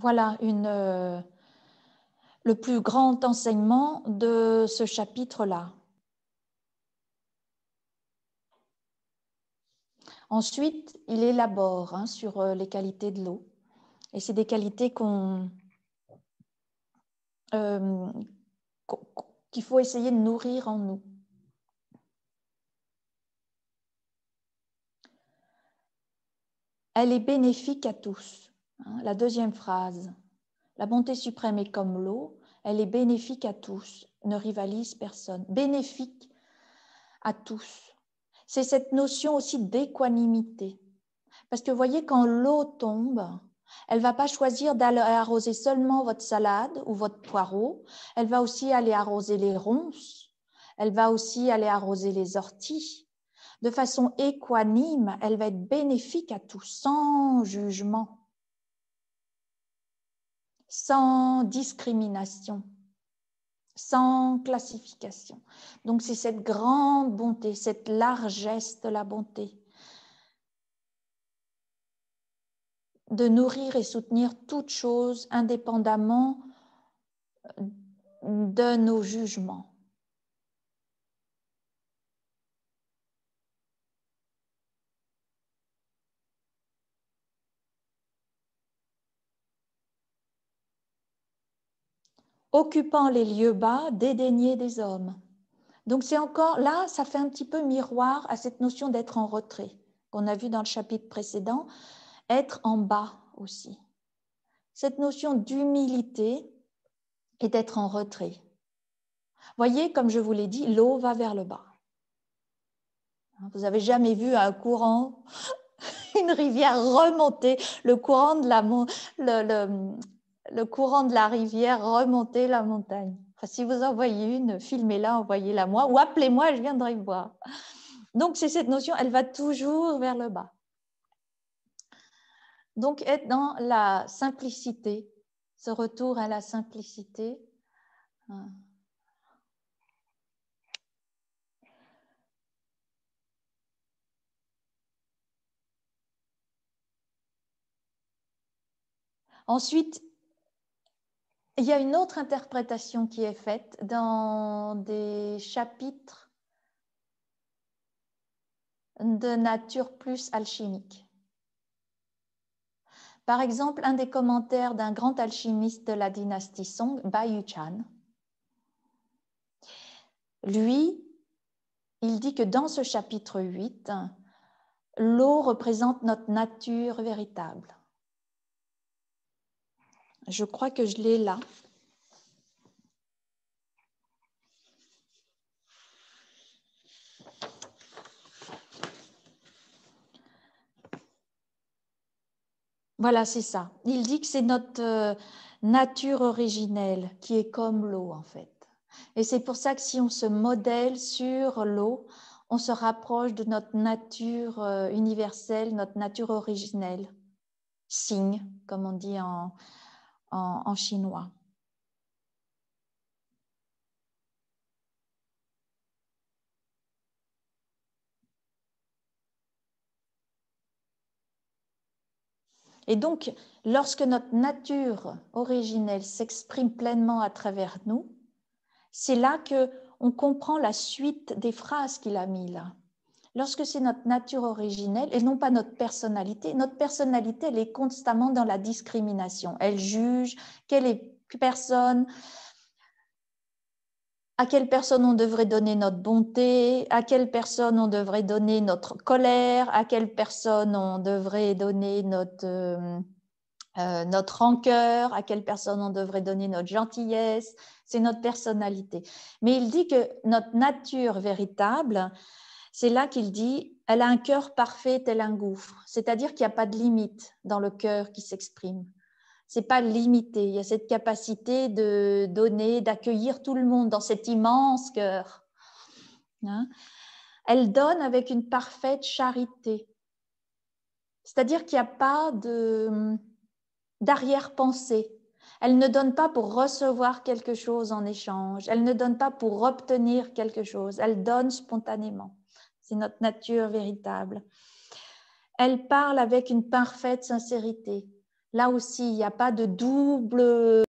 voilà euh, le plus grand enseignement de ce chapitre-là. Ensuite, il élabore hein, sur euh, les qualités de l'eau. Et c'est des qualités euh, qu'on, qu'il faut essayer de nourrir en nous. Elle est bénéfique à tous. Hein, la deuxième phrase, la bonté suprême est comme l'eau, elle est bénéfique à tous, ne rivalise personne. Bénéfique à tous. C'est cette notion aussi d'équanimité. Parce que vous voyez, quand l'eau tombe, elle va pas choisir d'aller arroser seulement votre salade ou votre poireau, elle va aussi aller arroser les ronces, elle va aussi aller arroser les orties. De façon équanime, elle va être bénéfique à tous, sans jugement sans discrimination, sans classification. Donc c'est cette grande bonté, cette largesse de la bonté, de nourrir et soutenir toute chose indépendamment de nos jugements. occupant les lieux bas, dédaignés des hommes. Donc c'est encore là, ça fait un petit peu miroir à cette notion d'être en retrait qu'on a vu dans le chapitre précédent, être en bas aussi. Cette notion d'humilité et d'être en retrait. Voyez, comme je vous l'ai dit, l'eau va vers le bas. Vous avez jamais vu un courant, une rivière remonter, le courant de la, le, le courant de la rivière remonter la montagne. si vous en voyez une, filmez-la, envoyez-la moi ou appelez-moi, je viendrai voir. Donc, c'est cette notion, elle va toujours vers le bas. Donc, être dans la simplicité, ce retour à la simplicité. Ensuite, il y a une autre interprétation qui est faite dans des chapitres de nature plus alchimique. Par exemple, un des commentaires d'un grand alchimiste de la dynastie Song, Bai Chan, lui, il dit que dans ce chapitre 8, l'eau représente notre nature véritable. Je crois que je l'ai là. Voilà, c'est ça. Il dit que c'est notre euh, nature originelle qui est comme l'eau, en fait. Et c'est pour ça que si on se modèle sur l'eau, on se rapproche de notre nature euh, universelle, notre nature originelle. Signe, comme on dit en, en, chinois. Et donc, lorsque notre nature originelle s'exprime pleinement à travers nous, c'est là que on comprend la suite des phrases qu'il a mis là lorsque c'est notre nature originelle et non pas notre personnalité. Notre personnalité, elle est constamment dans la discrimination. Elle juge quelle personne, à quelle personne on devrait donner notre bonté, à quelle personne on devrait donner notre colère, à quelle personne on devrait donner notre... Euh, euh, notre rancœur, à quelle personne on devrait donner notre gentillesse, c'est notre personnalité. Mais il dit que notre nature véritable, c'est là qu'il dit Elle a un cœur parfait tel un gouffre, c'est-à-dire qu'il n'y a pas de limite dans le cœur qui s'exprime. C'est pas limité, il y a cette capacité de donner, d'accueillir tout le monde dans cet immense cœur. Hein? Elle donne avec une parfaite charité, c'est-à-dire qu'il n'y a pas de, d'arrière-pensée. Elle ne donne pas pour recevoir quelque chose en échange. Elle ne donne pas pour obtenir quelque chose. Elle donne spontanément c'est notre nature véritable. Elle parle avec une parfaite sincérité. Là aussi, il n'y a pas de double